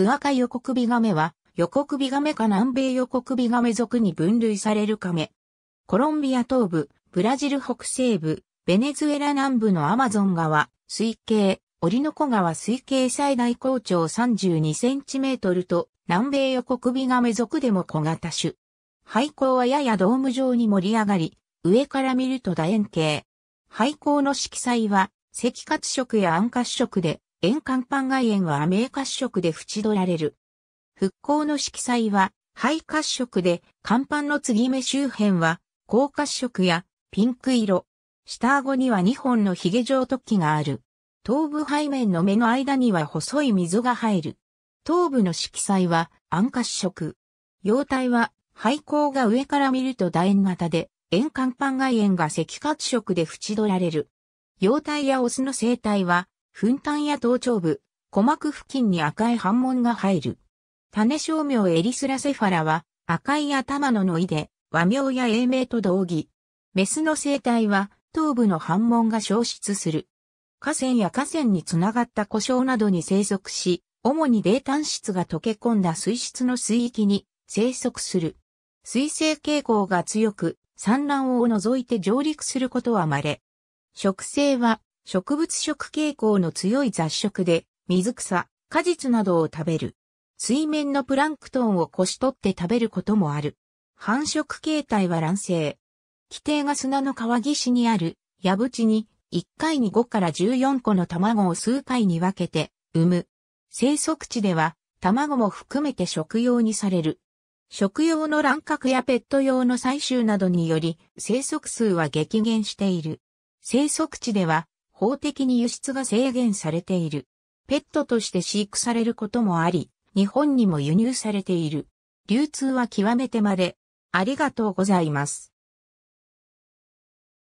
ズアカヨコクビガメは、ヨコクビガメか南米ヨコクビガメ属に分類されるカメ。コロンビア東部、ブラジル北西部、ベネズエラ南部のアマゾン川、水系、オリノコ川水系最大高潮32センチメートルと、南米ヨコクビガメ属でも小型種。廃校はややドーム状に盛り上がり、上から見ると楕円形。廃校の色彩は、赤褐色や暗褐色で、円環板外縁は明褐色で縁取られる。復興の色彩は灰褐色で、甲板の継ぎ目周辺は、高褐色やピンク色。下顎には2本の髭状突起がある。頭部背面の目の間には細い溝が入る。頭部の色彩は暗褐色。様体は肺孔が上から見ると楕円型で、円環板外縁が赤褐色で縁取られる。様体やオスの生態は粉炭や頭頂部、鼓膜付近に赤い斑紋が入る。種小名エリスラセファラは赤い頭ののいで和名や英名と同義。メスの生態は頭部の斑紋が消失する。河川や河川につながった故障などに生息し、主に泥炭質が溶け込んだ水質の水域に生息する。水性傾向が強く、産卵を除いて上陸することは稀。植生は植物食傾向の強い雑食で、水草、果実などを食べる。水面のプランクトンをこし取って食べることもある。繁殖形態は卵生。規定が砂の川岸にある、矢淵に、1回に5から14個の卵を数回に分けて、産む。生息地では、卵も含めて食用にされる。食用の卵殻やペット用の採集などにより、生息数は激減している。生息地では、法的に輸出が制限されている。ペットとして飼育されることもあり、日本にも輸入されている。流通は極めて稀。ありがとうございます。